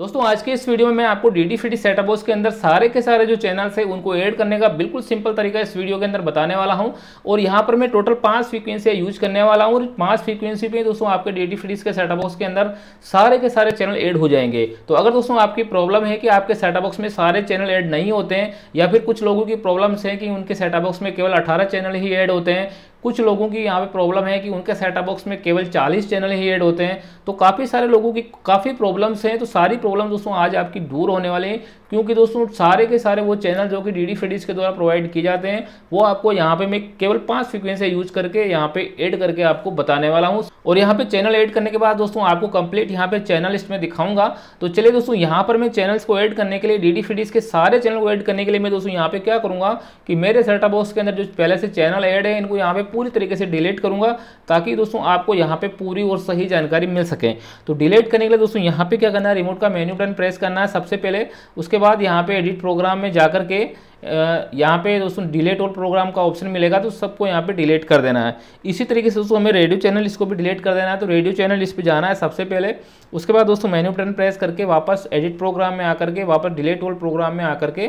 दोस्तों आज के इस वीडियो में मैं आपको डी डी फ्री सेटअपोज के अंदर सारे के सारे जो चैनल्स हैं उनको ऐड करने का बिल्कुल सिंपल तरीका इस वीडियो के अंदर बताने वाला हूं और यहां पर मैं टोटल पांच फ्रीक्वेंसी यूज करने वाला हूं और पांच फ्रीक्वेंसी पे दोस्तों आपके डी फ्री के सेटअपॉक्स के अंदर सारे के सारे चैनल एड हो जाएंगे तो अगर दोस्तों आपकी प्रॉब्लम है कि आपके सेटअपॉक्स में सारे चैनल एड नहीं होते हैं या फिर कुछ लोगों की प्रॉब्लम्स हैं कि उनके सेटअपॉक्स में केवल अठारह चैनल ही एड होते हैं कुछ लोगों की यहाँ पे प्रॉब्लम है कि उनके सेटअप बॉक्स में केवल 40 चैनल ही ऐड होते हैं तो काफ़ी सारे लोगों की काफ़ी प्रॉब्लम्स हैं तो सारी प्रॉब्लम दोस्तों आज आपकी दूर होने वाली हैं क्योंकि दोस्तों सारे के सारे वो चैनल जो कि डी डी के द्वारा प्रोवाइड किए जाते हैं वो आपको यहाँ पे मैं केवल पांच फ्रिक्वेंसी यूज करके यहाँ पे ऐड करके आपको बताने वाला हूँ और यहाँ पे चैनल ऐड करने के बाद दोस्तों आपको कंप्लीट यहाँ पे चैनल लिस्ट में दिखाऊंगा तो चलिए दोस्तों यहाँ पर मैं चैनल्स को ऐड करने के लिए डी डी के सारे चैनल को ऐड करने के लिए मैं दोस्तों यहाँ पे क्या करूँगा कि मेरे सेटा बॉक्स के अंदर जो पहले से चैनल ऐड है इनको यहाँ पे पूरी तरीके से डिलीट करूँगा ताकि दोस्तों आपको यहाँ पे पूरी और सही जानकारी मिल सके तो डिलीट करने के लिए दोस्तों यहाँ पे क्या करना है रिमोट का मेन्यू बटन प्रेस करना है सबसे पहले उसके बाद यहाँ पे एडिट प्रोग्राम में जाकर के यहाँ पे दोस्तों डिलीट और प्रोग्राम का ऑप्शन मिलेगा तो सबको यहाँ पे डिलीट कर देना है इसी तरीके से दोस्तों हमें रेडियो चैनल इसको भी डिलीट कर देना है तो रेडियो चैनल इस पर जाना है सबसे पहले उसके बाद दोस्तों मेन्यू बटन प्रेस करके वापस एडिट प्रोग्राम में आकर के वापस डिलीट और प्रोग्राम में आकर के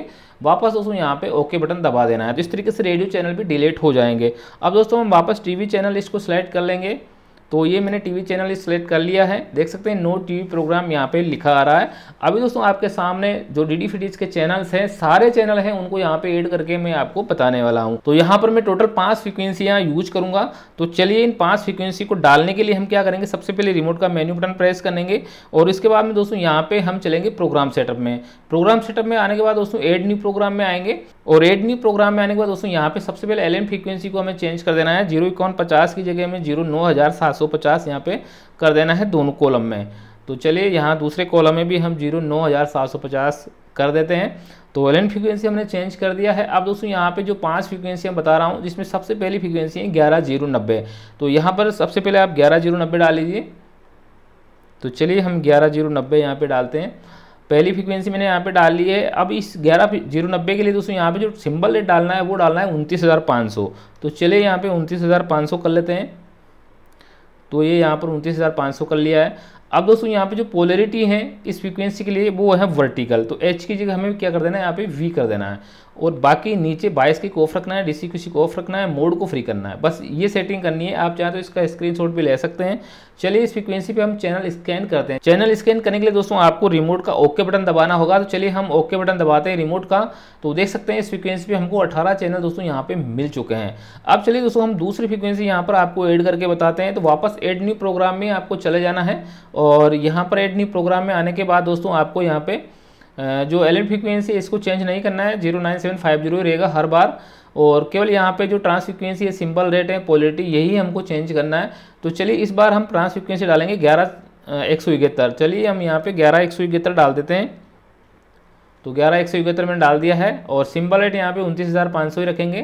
वापस दोस्तों यहाँ पे ओके बटन दबा देना है तो इस तरीके से रेडियो चैनल भी डिलीट हो जाएंगे अब दोस्तों हम वापस टीवी चैनल इसको सेलेक्ट कर लेंगे तो ये मैंने टीवी चैनल सेलेक्ट कर लिया है देख सकते हैं नो टीवी प्रोग्राम यहाँ पे लिखा आ रहा है अभी दोस्तों आपके सामने जो डी डी के चैनल्स हैं सारे चैनल हैं उनको यहाँ पे ऐड करके मैं आपको बताने वाला हूँ तो यहाँ पर मैं टोटल पांच फ्रिक्वेंसियाँ यूज करूँगा तो चलिए इन पांच फ्रिक्वेंसी को डालने के लिए हम क्या करेंगे सबसे पहले रिमोट का मेन्यू बटन प्रेस करेंगे और इसके बाद में दोस्तों यहाँ पे हम चलेंगे प्रोग्राम सेटअप में प्रोग्राम सेटअप में आने के बाद दोस्तों एड न्यू प्रोग्राम में आएंगे और रेडमी प्रोग्राम में आने के बाद दोस्तों यहाँ पे सबसे पहले एल फ्रीक्वेंसी को हमें चेंज कर देना है जीरो इक्वन पचास की जगह हमें जीरो नौ हज़ार सात सौ पचास यहाँ पर कर देना है दोनों कॉलम में तो चलिए यहाँ दूसरे कॉलम में भी हम जीरो नौ हज़ार सात सौ पचास कर देते हैं तो एल फ्रीक्वेंसी हमने चेंज कर दिया है अब दोस्तों यहाँ पे जो पांच फ्रीक्वेंसी हम बता रहा हूँ जिसमें सबसे पहली फ्रीक्वेंसी है ग्यारह जीरो नब्बे तो यहाँ पर सबसे पहले आप ग्यारह जीरो नब्बे डाल लीजिए तो चलिए हम ग्यारह जीरो नब्बे यहाँ पर डालते हैं पहली फ्रीक्वेंसी मैंने यहाँ पे डाल ली है अब इस ग्यारह जीरो नब्बे के लिए दोस्तों यहाँ पे जो सिंबल रेट डालना है वो डालना है उनतीस हज़ार पाँच सौ तो चलिए यहाँ पे उनतीस हज़ार पाँच सौ कर लेते हैं तो ये यहाँ पर उनतीस हज़ार पाँच सौ कर लिया है अब दोस्तों यहाँ पे जो पोलरिटी है इस फ्रीक्वेंसी के लिए वो है वर्टिकल तो एच की जगह हमें क्या कर देना है यहाँ पे वी कर देना है और बाकी नीचे बाइस की ऑफ रखना है डीसी क्यूसी को ऑफ रखना है मोड को फ्री करना है बस ये सेटिंग करनी है आप चाहें तो इसका स्क्रीनशॉट भी ले सकते हैं चलिए इस फ्रीक्वेंसी पे हम चैनल स्कैन करते हैं चैनल स्कैन करने के लिए दोस्तों आपको रिमोट का ओके बटन दबाना होगा तो चलिए हम ओके बटन दबाते हैं रिमोट का तो देख सकते हैं इस फ्रीक्वेंसी पे हमको अठारह चैनल दोस्तों यहाँ पे मिल चुके हैं अब चलिए दोस्तों हम दूसरी फ्रिक्वेंसी यहाँ पर आपको एड करके बताते हैं तो वापस एड न्यू प्रोग्राम में आपको चले जाना है और यहाँ पर एड न्यू प्रोग्राम में आने के बाद दोस्तों आपको यहाँ पर जो एल एन फ्रिक्वेंसी है इसको चेंज नहीं करना है zero nine seven five zero रहेगा हर बार और केवल यहाँ पे जो ट्रांस फ्रिक्वेंसी है सिंपल रेट है पॉलिटी यही हमको चेंज करना है तो चलिए इस बार हम ट्रांस फ्रिक्वेंसी डालेंगे ग्यारह एक सौ इकहत्तर चलिए हम यहाँ पे ग्यारह एक सौ इकहत्तर डाल देते हैं तो ग्यारह एक सौ इकहत्तर मैंने डाल दिया है और सिंपल रेट यहाँ पे उनतीस हज़ार पाँच सौ ही रखेंगे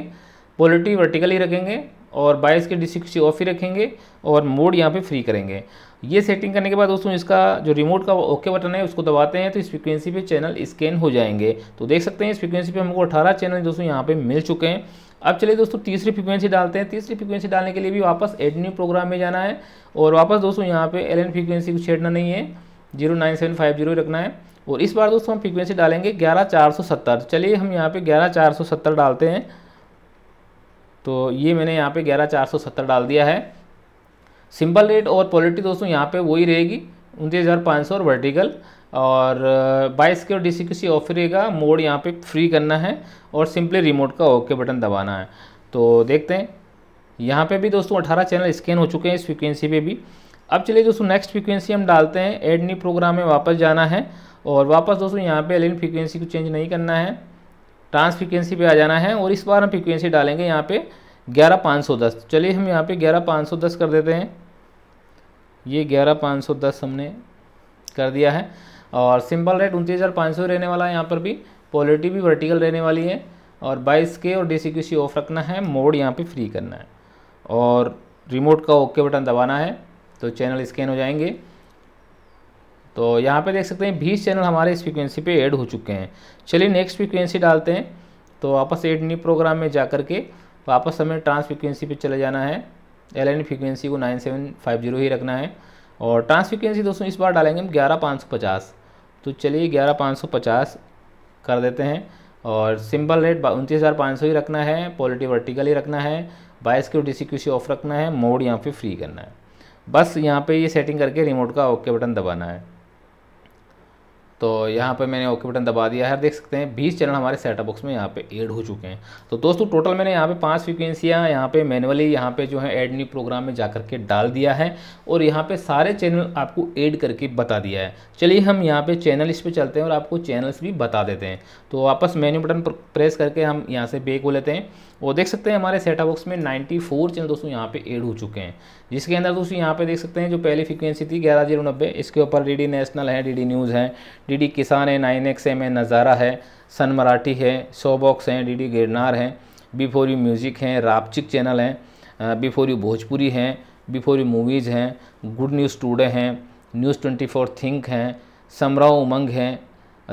पॉलिटी वर्टिकल ही रखेंगे और बाईस के डी से ऑफ ही रखेंगे और मोड यहाँ पे फ्री करेंगे ये सेटिंग करने के बाद दोस्तों इसका जो रिमोट का ओके बटन है उसको दबाते हैं तो इस फ्रिक्वेंसी पे चैनल स्कैन हो जाएंगे तो देख सकते हैं इस फ्रिक्वेंसी पे हमको 18 चैनल दोस्तों यहाँ पे मिल चुके हैं अब चलिए दोस्तों तीसरी फ्रिक्वेंसी डालते हैं तीसरी फ्रिक्वेंसी डालने के लिए भी वापस एड न्यू प्रोग्राम में जाना है और वापस दोस्तों यहाँ पर एल फ्रीक्वेंसी को छेड़ना नहीं है zero nine seven five zero रखना है और इस बार दोस्तों हम फ्रिक्वेंसी डालेंगे ग्यारह चार सौ सत्तर चलिए हम यहाँ पर ग्यारह चार सौ सत्तर डालते हैं तो ये मैंने यहाँ पे ग्यारह चार सौ सत्तर डाल दिया है सिंपल रेट और पॉलिटी दोस्तों यहाँ पे वही रहेगी उनतीस हज़ार पाँच सौ और वर्टिकल और बाईस के और डी सी किसी ऑफ रहेगा मोड यहाँ पे फ्री करना है और सिंपली रिमोट का ओके बटन दबाना है तो देखते हैं यहाँ पे भी दोस्तों 18 चैनल स्कैन हो चुके हैं इस फ्रिक्वेंसी पे भी अब चलिए दोस्तों नेक्स्ट फ्रिक्वेंसी हम डालते हैं एड न्यू प्रोग्राम में वापस जाना है और वापस दोस्तों यहाँ पे एलिन फ्रीक्वेंसी को चेंज नहीं करना है ट्रांस फ्रिक्वेंसी पे आ जाना है और इस बार हम फ्रिक्वेंसी डालेंगे यहाँ पे ग्यारह पाँच सौ दस चलिए हम यहाँ पे ग्यारह पाँच सौ दस कर देते हैं ये ग्यारह पाँच सौ दस हमने कर दिया है और सिंपल रेट उनतीस हज़ार पाँच सौ रहने वाला है यहाँ पर भी पॉलिटी भी वर्टिकल रहने वाली है और बाईस के और D C Q C off रखना है मोड यहाँ पर फ्री करना है और रिमोट का ओके बटन दबाना है तो चैनल स्कैन हो जाएंगे तो यहाँ पे देख सकते हैं बीस चैनल हमारे इस फ्रिक्वेंसी पे ऐड हो चुके हैं चलिए नेक्स्ट फ्रिक्वेंसी डालते हैं तो वापस एड न्यू प्रोग्राम में जा कर के वापस हमें ट्रांस फ्रिक्वेंसी पे चले जाना है एल एन फ्रिक्वेंसी को नाइन सेवन फाइव जीरो ही रखना है और ट्रांस फ्रिक्वेंसी दोस्तों इस बार डालेंगे हम ग्यारह पाँच सौ पचास तो चलिए ग्यारह पाँच सौ पचास कर देते हैं और सिंपल रेट उनतीस हज़ार पाँच सौ ही रखना है पॉलिटी वर्टिकल ही रखना है बाइस Q D C Q C off रखना है मोड यहाँ पर फ्री करना है बस यहाँ पे ये सेटिंग करके रिमोट का ओके बटन दबाना है तो यहाँ पे मैंने ओके बटन दबा दिया है देख सकते हैं बीस चैनल हमारे सेटअप बॉक्स में यहाँ पे ऐड हो चुके हैं तो दोस्तों टोटल मैंने यहाँ पे पांच फ्रिक्वेंसियाँ यहाँ पे मैनुअली यहाँ पे जो है ऐड न्यू प्रोग्राम में जा के डाल दिया है और यहाँ पे सारे चैनल आपको ऐड करके बता दिया है चलिए हम यहाँ पर चैनल इस पर चलते हैं और आपको चैनल्स भी बता देते हैं तो वापस मेन्यू बटन प्रेस करके हम यहाँ से बेक हो लेते हैं वो देख सकते हैं हमारे सेटा बॉक्स में 94 चैनल दोस्तों यहाँ पे ऐड हो चुके हैं जिसके अंदर दोस्तों यहाँ पे देख सकते हैं जो पहली फ्रीक्वेंसी थी ग्यारह जीरो नब्बे इसके ऊपर डीडी नेशनल है डीडी न्यूज़ है डीडी किसान है नाइन एक्स एम है नज़ारा है सन मराठी है शो बॉक्स हैं डी डी गिरनार हैं बी फोर यू म्यूज़िक हैं रापचिक चैनल हैं बी फोर यू भोजपुरी हैं बी फोर यू मूवीज़ हैं गुड न्यूज़ टूडे हैं न्यूज़ ट्वेंटी फोर थिंक हैं समराव उमंग हैं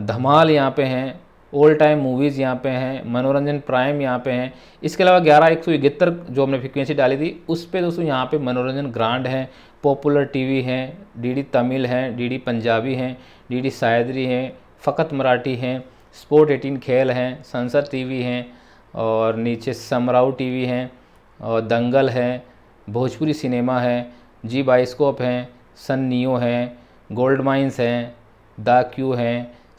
धमाल यहाँ पे हैं ओल्ड टाइम मूवीज़ यहाँ पे हैं मनोरंजन प्राइम यहाँ पे हैं इसके अलावा ग्यारह एक सौ इकहत्तर जो हमने फ्रिक्वेंसी डाली थी उस पर दोस्तों यहाँ पे मनोरंजन ग्रांड हैं पॉपुलर टीवी हैं डीडी तमिल हैं डीडी पंजाबी हैं डीडी सायदरी हैं फ़कत मराठी हैं स्पोर्ट एटीन खेल हैं संसद वी हैं और नीचे समराव वी हैं और दंगल हैं भोजपुरी सिनेमा है जी बाइस्कोप हैं सन नियो हैं गोल्ड माइंस हैं द क्यू हैं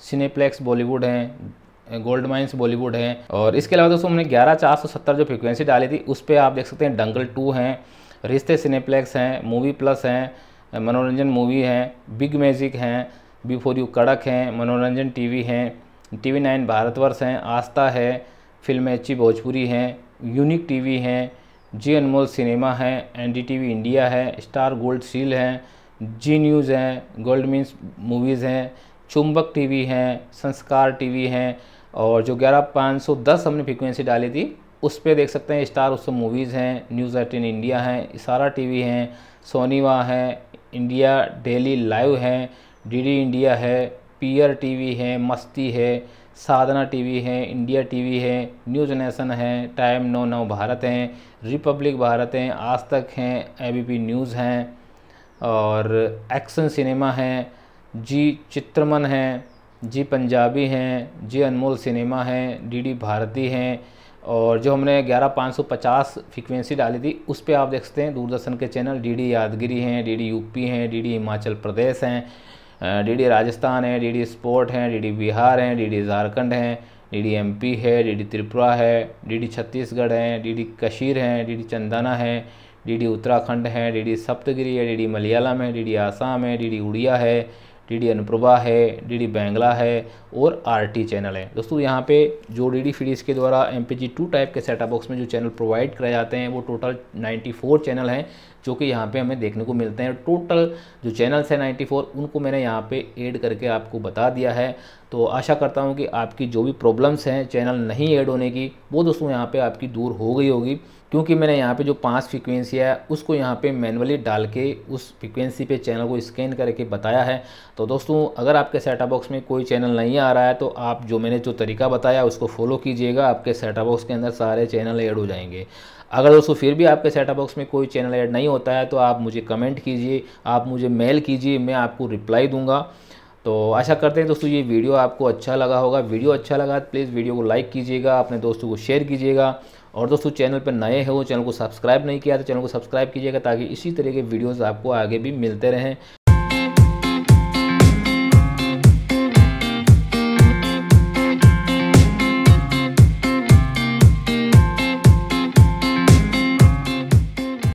सिनेप्लेक्स बॉलीवुड हैं गोल्ड माइंस बॉलीवुड हैं और इसके अलावा दोस्तों हमने ग्यारह चार सौ सत्तर जो फ्रिक्वेंसी डाली थी उस पर आप देख सकते हैं डंगल टू हैं रिश्ते सिनेप्लेक्स हैं मूवी प्लस हैं मनोरंजन मूवी हैं बिग मैजिक हैं बिफोर यू कड़क हैं मनोरंजन टीवी हैं टीवी नाइन भारतवर्ष हैं आस्था है फिल्म एची भोजपुरी हैं यूनिक टीवी हैं जी अनमोल सिनेमा है वी इंडिया है स्टार गोल्ड सील हैं जी न्यूज़ हैं गोल्ड मीन्स मूवीज़ हैं चुंबक टीवी हैं संस्कार टीवी हैं और जो ग्यारह पाँच सौ दस हमने फ्रिक्वेंसी डाली थी उस पर देख सकते हैं स्टार उस मूवीज़ हैं न्यूज़ एटीन इंडिया हैं सारा टीवी हैं सोनीवा है इंडिया डेली लाइव हैं डीडी इंडिया है पीयर टीवी है मस्ती है साधना टीवी है इंडिया टीवी है न्यूज नेशन है टाइम नो नो भारत हैं रिपब्लिक भारत हैं आज तक हैं ए न्यूज़ हैं और एक्शन सिनेमा हैं जी चित्रमन हैं जी पंजाबी हैं जी अनमोल सिनेमा हैं डी डी भारती हैं और जो हमने ग्यारह पाँच सौ पचास फ्रिक्वेंसी डाली थी उस पर आप देख सकते हैं दूरदर्शन के चैनल डी डी यादगिरी हैं डी डी यूपी हैं डी डी हिमाचल प्रदेश हैं डी डी राजस्थान है डी डी स्पोर्ट हैं डी डी बिहार हैं डी डी झारखंड हैं डी डी एम पी है डी डी त्रिपुरा है डी डी छत्तीसगढ़ हैं डी डी कशीर हैं डी डी चंदाना है डी डी उत्तराखंड है डी डी सप्तगिरी है डी डी मलयालम है डी डी आसाम है डी डी उड़िया है डी डी अनुप्रभा है डी डी बैंगला है और आरटी चैनल है दोस्तों यहाँ पे जो डी डी फीडीज के द्वारा M P G two type के सेटअप बॉक्स में जो चैनल प्रोवाइड कराए जाते हैं वो टोटल 94 चैनल हैं जो कि यहाँ पे हमें देखने को मिलते हैं टोटल जो चैनल्स हैं 94 उनको मैंने यहाँ पे ऐड करके आपको बता दिया है तो आशा करता हूँ कि आपकी जो भी प्रॉब्लम्स हैं चैनल नहीं ऐड होने की वो दोस्तों यहाँ पे आपकी दूर हो गई होगी क्योंकि मैंने यहाँ पे जो पांच फ्रिक्वेंसी है उसको यहाँ पे मैनुअली डाल के उस फ्रिक्वेंसी पे चैनल को स्कैन करके बताया है तो दोस्तों अगर आपके सेटा बॉक्स में कोई चैनल नहीं आ रहा है तो आप जो मैंने जो तरीका बताया उसको फॉलो कीजिएगा आपके सेटा बॉक्स के अंदर सारे चैनल ऐड हो जाएंगे अगर दोस्तों फिर भी आपके सेटा बॉक्स में कोई चैनल ऐड नहीं हो होता है तो आप मुझे कमेंट कीजिए आप मुझे मेल कीजिए मैं आपको रिप्लाई दूंगा तो आशा करते हैं दोस्तों ये वीडियो आपको अच्छा लगा होगा वीडियो अच्छा लगा तो प्लीज़ वीडियो को लाइक कीजिएगा अपने दोस्तों को शेयर कीजिएगा और दोस्तों चैनल पर नए हो चैनल को सब्सक्राइब नहीं किया तो चैनल को सब्सक्राइब कीजिएगा ताकि इसी तरह के वीडियोज आपको आगे भी मिलते रहें